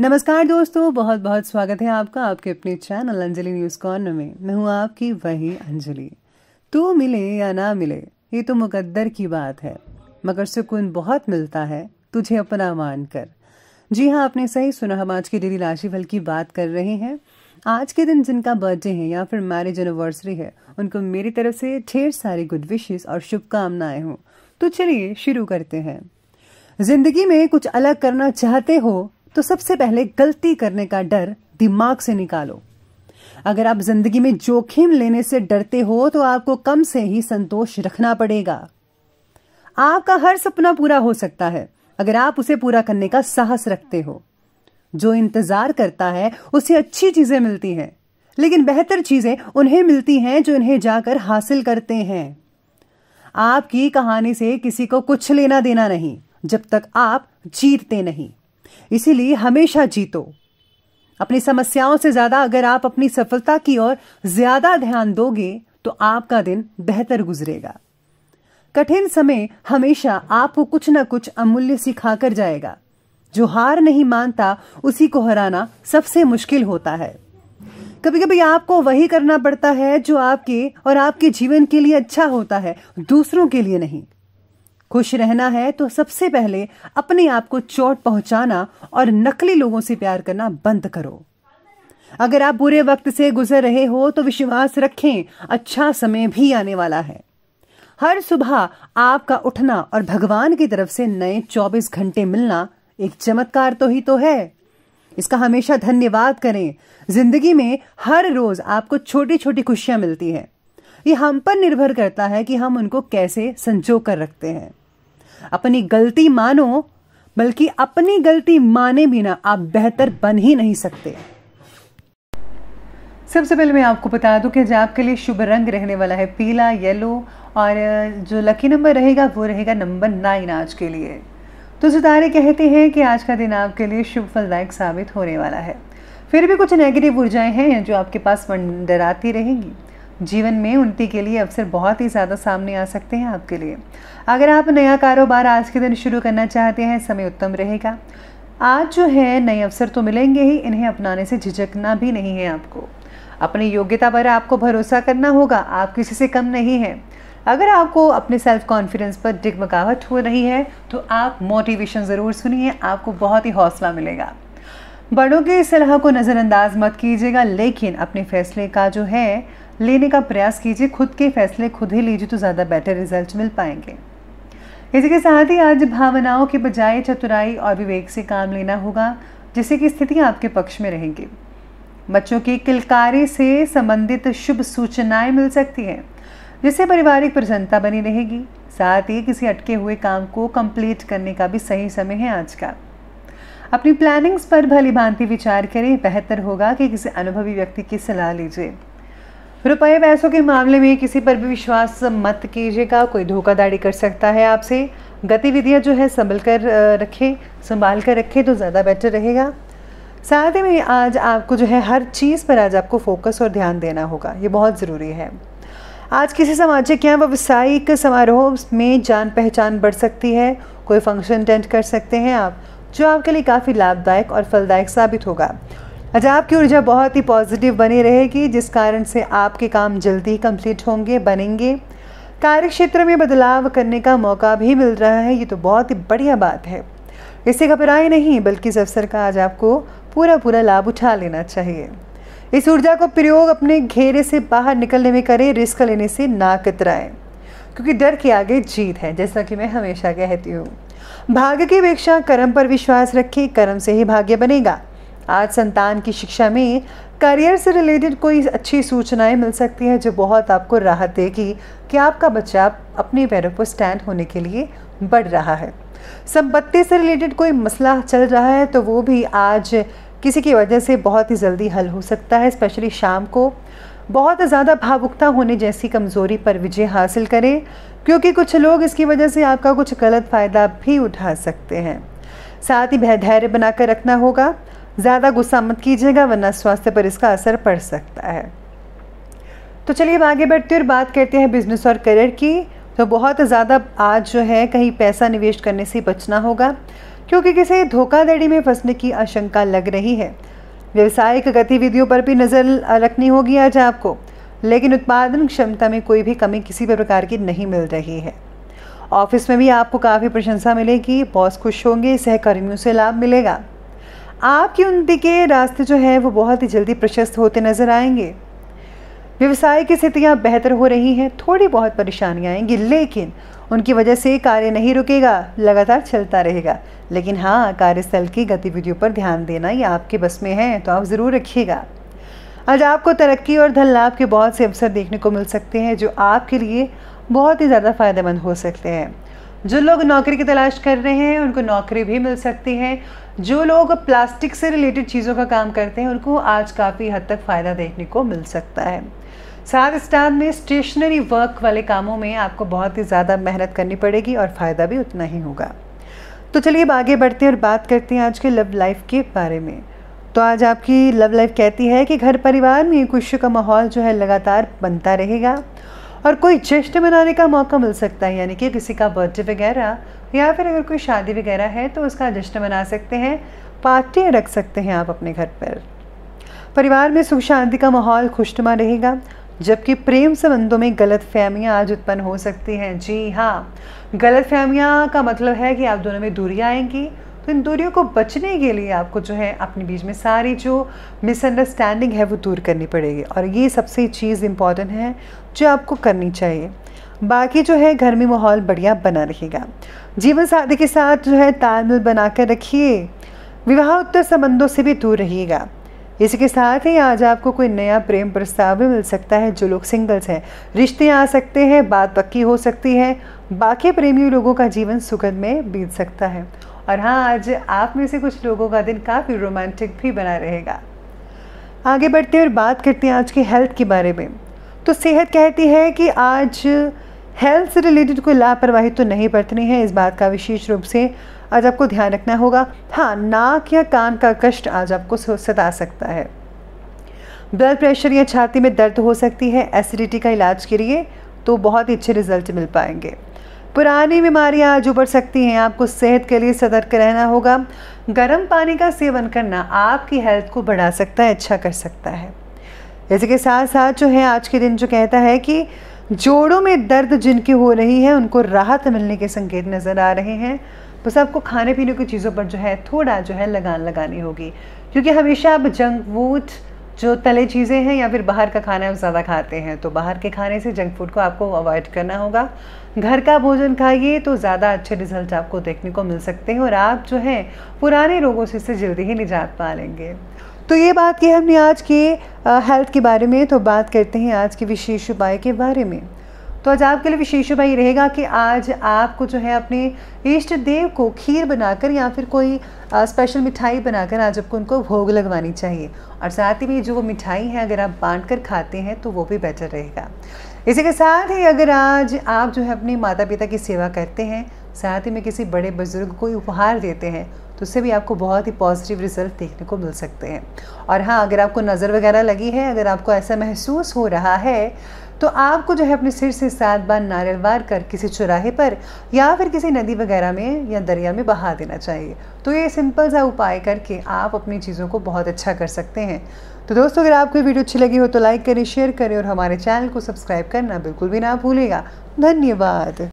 नमस्कार दोस्तों बहुत बहुत स्वागत है आपका आपके अपने चैनल अंजलि न्यूज़ कॉर्नर में मैं हूँ आपकी वही अंजलि तू मिले या ना मिले ये तो मुकद्दर की बात है मगर सुकून बहुत मिलता है तुझे अपना मान कर जी हाँ आपने सही सुना हम आज की डेली राशिफल की बात कर रहे हैं आज के दिन जिनका बर्थडे है या फिर मैरिज एनिवर्सरी है उनको मेरी तरफ से ढेर सारी गुड विशेष और शुभकामनाएं हों तो चलिए शुरू करते हैं जिंदगी में कुछ अलग करना चाहते हो तो सबसे पहले गलती करने का डर दिमाग से निकालो अगर आप जिंदगी में जोखिम लेने से डरते हो तो आपको कम से ही संतोष रखना पड़ेगा आपका हर सपना पूरा हो सकता है अगर आप उसे पूरा करने का साहस रखते हो जो इंतजार करता है उसे अच्छी चीजें मिलती हैं लेकिन बेहतर चीजें उन्हें मिलती हैं जो इन्हें जाकर हासिल करते हैं आपकी कहानी से किसी को कुछ लेना देना नहीं जब तक आप जीतते नहीं इसीलिए हमेशा जीतो अपनी समस्याओं से ज्यादा अगर आप अपनी सफलता की ओर ज्यादा ध्यान दोगे तो आपका दिन बेहतर गुजरेगा कठिन समय हमेशा आपको कुछ ना कुछ अमूल्य सिखा कर जाएगा जो हार नहीं मानता उसी को हराना सबसे मुश्किल होता है कभी कभी आपको वही करना पड़ता है जो आपके और आपके जीवन के लिए अच्छा होता है दूसरों के लिए नहीं खुश रहना है तो सबसे पहले अपने आप को चोट पहुंचाना और नकली लोगों से प्यार करना बंद करो अगर आप बुरे वक्त से गुजर रहे हो तो विश्वास रखें अच्छा समय भी आने वाला है हर सुबह आपका उठना और भगवान की तरफ से नए 24 घंटे मिलना एक चमत्कार तो ही तो है इसका हमेशा धन्यवाद करें जिंदगी में हर रोज आपको छोटी छोटी खुशियां मिलती है ये हम पर निर्भर करता है कि हम उनको कैसे संजो कर रखते हैं अपनी गलती मानो बल्कि अपनी गलती माने बिना आप बेहतर बन ही नहीं सकते सबसे पहले मैं आपको बता दूं कि जो आपके लिए शुभ रंग रहने वाला है पीला येलो और जो लकी नंबर रहेगा वो रहेगा नंबर नाइन आज के लिए तो सितारे कहते हैं कि आज का दिन आपके लिए शुभ फलदायक साबित होने वाला है फिर भी कुछ नेगेटिव ऊर्जाएं हैं जो आपके पास डराती रहेंगी जीवन में उन्नति के लिए अवसर बहुत ही ज़्यादा सामने आ सकते हैं आपके लिए अगर आप नया कारोबार आज के दिन शुरू करना चाहते हैं समय उत्तम रहेगा आज जो है नए अवसर तो मिलेंगे ही इन्हें अपनाने से झिझकना भी नहीं है आपको अपनी योग्यता पर आपको भरोसा करना होगा आप किसी से कम नहीं हैं अगर आपको अपने सेल्फ कॉन्फिडेंस पर डिगमगावट हो रही है तो आप मोटिवेशन ज़रूर सुनिए आपको बहुत ही हौसला मिलेगा बड़ों की सलाह को नज़रअंदाज मत कीजिएगा लेकिन अपने फैसले का जो है लेने का प्रयास कीजिए खुद के फैसले खुद ही लीजिए तो ज़्यादा बेटर रिजल्ट मिल पाएंगे इसी के साथ ही आज भावनाओं के बजाय चतुराई और विवेक से काम लेना होगा जिससे कि स्थितियाँ आपके पक्ष में रहेंगी बच्चों की किलकारी से संबंधित शुभ सूचनाएं मिल सकती हैं जिससे पारिवारिक प्रसन्नता बनी रहेगी साथ ही किसी अटके हुए काम को कंप्लीट करने का भी सही समय है आज का अपनी प्लानिंग्स पर भली भांति विचार करें बेहतर होगा कि किसी अनुभवी व्यक्ति की सलाह लीजिए रुपए पैसों के मामले में किसी पर भी विश्वास मत कीजिएगा कोई धोखाधड़ी कर सकता है आपसे गतिविधियां जो है संभल कर रखें संभाल कर रखें तो ज़्यादा बेटर रहेगा साथ ही आज आपको जो है हर चीज़ पर आज आपको फोकस और ध्यान देना होगा ये बहुत ज़रूरी है आज किसी सामाजिक या व्यावसायिक समारोह में जान पहचान बढ़ सकती है कोई फंक्शन अटेंड कर सकते हैं आप जो आपके लिए काफ़ी लाभदायक और फलदायक साबित होगा अच्छा आपकी ऊर्जा बहुत ही पॉजिटिव बनी रहेगी जिस कारण से आपके काम जल्दी ही कम्प्लीट होंगे बनेंगे कार्य क्षेत्र में बदलाव करने का मौका भी मिल रहा है ये तो बहुत ही बढ़िया बात है इससे घबराए नहीं बल्कि इस अवसर का आज आपको पूरा पूरा लाभ उठा लेना चाहिए इस ऊर्जा को प्रयोग अपने घेरे से बाहर निकलने में करें रिस्क लेने से ना कतराएं क्योंकि डर के आगे जीत है जैसा कि मैं हमेशा कहती हूँ भाग्य की अपेक्षा कर्म पर विश्वास रखें कर्म से ही भाग्य बनेगा आज संतान की शिक्षा में करियर से रिलेटेड कोई अच्छी सूचनाएं मिल सकती हैं जो बहुत आपको राहत देगी कि आपका बच्चा अपने पैरों पर स्टैंड होने के लिए बढ़ रहा है संपत्ति से रिलेटेड कोई मसला चल रहा है तो वो भी आज किसी की वजह से बहुत ही जल्दी हल हो सकता है स्पेशली शाम को बहुत ज़्यादा भावुकता होने जैसी कमज़ोरी पर विजय हासिल करें क्योंकि कुछ लोग इसकी वजह से आपका कुछ गलत फ़ायदा भी उठा सकते हैं साथ ही धैर्य बनाकर रखना होगा ज़्यादा गुस्सा मत कीजिएगा वरना स्वास्थ्य पर इसका असर पड़ सकता है तो चलिए अब आगे बढ़ते और बात करते हैं बिजनेस और करियर की तो बहुत ज़्यादा आज जो है कहीं पैसा निवेश करने से बचना होगा क्योंकि किसी धोखाधड़ी में फंसने की आशंका लग रही है व्यवसायिक गतिविधियों पर भी नज़र रखनी होगी आज आपको लेकिन उत्पादन क्षमता में कोई भी कमी किसी भी प्रकार की नहीं मिल रही है ऑफिस में भी आपको काफ़ी प्रशंसा मिलेगी बॉस खुश होंगे सहकर्मियों से लाभ मिलेगा आपके उनके रास्ते जो है वो बहुत ही जल्दी प्रशस्त होते नज़र आएंगे व्यवसाय की स्थितियाँ बेहतर हो रही हैं थोड़ी बहुत परेशानियाँ आएंगी लेकिन उनकी वजह से कार्य नहीं रुकेगा लगातार चलता रहेगा लेकिन हाँ कार्यस्थल की गतिविधियों पर ध्यान देना ये आपके बस में है तो आप ज़रूर रखिएगा आज आपको तरक्की और धन लाभ के बहुत से अवसर देखने को मिल सकते हैं जो आपके लिए बहुत ही ज़्यादा फ़ायदेमंद हो सकते हैं जो लोग नौकरी की तलाश कर रहे हैं उनको नौकरी भी मिल सकती है जो लोग प्लास्टिक से रिलेटेड चीज़ों का काम करते हैं उनको आज काफ़ी हद तक फ़ायदा देखने को मिल सकता है साथ स्टार में स्टेशनरी वर्क वाले कामों में आपको बहुत ही ज़्यादा मेहनत करनी पड़ेगी और फ़ायदा भी उतना ही होगा तो चलिए अब आगे बढ़ते हैं और बात करते हैं आज के लव लाइफ के बारे में तो आज आपकी लव लाइफ कहती है कि घर परिवार में खुशी का माहौल जो है लगातार बनता रहेगा और कोई जश्न मनाने का मौका मिल सकता है यानी कि किसी का बर्थडे वगैरह या फिर अगर कोई शादी वगैरह है तो उसका जश्न मना सकते हैं पार्टियाँ रख सकते हैं आप अपने घर पर परिवार में सुख शांति का माहौल खुशनुमा रहेगा जबकि प्रेम संबंधों में गलत फहमियाँ आज उत्पन्न हो सकती हैं जी हाँ गलत फहमियाँ का मतलब है कि आप दोनों में दूरियाँ आएंगी तो इन दूरियों को बचने के लिए आपको जो है अपने बीच में सारी जो मिसअंडरस्टैंडिंग है वो दूर करनी पड़ेगी और ये सबसे चीज़ इम्पॉर्टेंट है जो आपको करनी चाहिए बाकी जो है घर में माहौल बढ़िया बना रहेगा जीवन साथी के साथ जो है तालमेल बना कर रखिए विवाह उत्तर संबंधों से भी दूर रहिएगा इसी के साथ ही आज आपको कोई नया प्रेम प्रस्ताव भी मिल सकता है जो लोग सिंगल्स हैं रिश्ते आ सकते हैं बात पक्की हो सकती है बाकी प्रेमी लोगों का जीवन सुखद में बीत सकता है और हाँ आज आप में से कुछ लोगों का दिन काफ़ी रोमांटिक भी बना रहेगा आगे बढ़ते और बात करते हैं आज की हेल्थ के बारे में तो सेहत कहती है कि आज हेल्थ से रिलेटेड कोई लापरवाही तो नहीं बरतनी है इस बात का विशेष रूप से आज आपको ध्यान रखना होगा हाँ नाक या कान का कष्ट आज आपको सता सकता है ब्लड प्रेशर या छाती में दर्द हो सकती है एसिडिटी का इलाज के लिए तो बहुत ही अच्छे रिजल्ट मिल पाएंगे पुरानी बीमारियां आज उभर सकती हैं आपको सेहत के लिए सतर्क रहना होगा गर्म पानी का सेवन करना आपकी हेल्थ को बढ़ा सकता है अच्छा कर सकता है इसी के साथ साथ जो है आज के दिन जो कहता है कि जोड़ों में दर्द जिनकी हो रही है उनको राहत मिलने के संकेत नज़र आ रहे हैं बस आपको खाने पीने की चीज़ों पर जो है थोड़ा जो है लगान लगानी होगी क्योंकि हमेशा आप जंक फूड जो तले चीज़ें हैं या फिर बाहर का खाना हम ज़्यादा खाते हैं तो बाहर के खाने से जंक फूड को आपको अवॉइड करना होगा घर का भोजन खाइए तो ज़्यादा अच्छे रिजल्ट आपको देखने को मिल सकते हैं और आप जो हैं पुराने रोगों से इससे जल्दी ही निजात पा लेंगे तो ये बात की हमने आज की हेल्थ के बारे में तो बात करते हैं आज के विशेष उपाय के बारे में तो आज आपके लिए विशेष उपाय रहेगा कि आज आपको जो है अपने इष्ट देव को खीर बनाकर या फिर कोई स्पेशल मिठाई बनाकर आज आपको उनको भोग लगवानी चाहिए और साथ ही में जो वो मिठाई है अगर आप बांट कर खाते हैं तो वो भी बेटर रहेगा इसी के साथ ही अगर आज आप जो है अपने माता पिता की सेवा करते हैं साथ ही में किसी बड़े बुजुर्ग को उपहार देते हैं तो उससे भी आपको बहुत ही पॉजिटिव रिजल्ट देखने को मिल सकते हैं और हाँ अगर आपको नज़र वगैरह लगी है अगर आपको ऐसा महसूस हो रहा है तो आपको जो है अपने सिर से सात बार नारियल वार कर किसी चौराहे पर या फिर किसी नदी वगैरह में या दरिया में बहा देना चाहिए तो ये सिंपल सा उपाय करके आप अपनी चीज़ों को बहुत अच्छा कर सकते हैं तो दोस्तों अगर आपको वीडियो अच्छी लगी हो तो लाइक करें शेयर करें और हमारे चैनल को सब्सक्राइब करना बिल्कुल भी ना भूलेगा धन्यवाद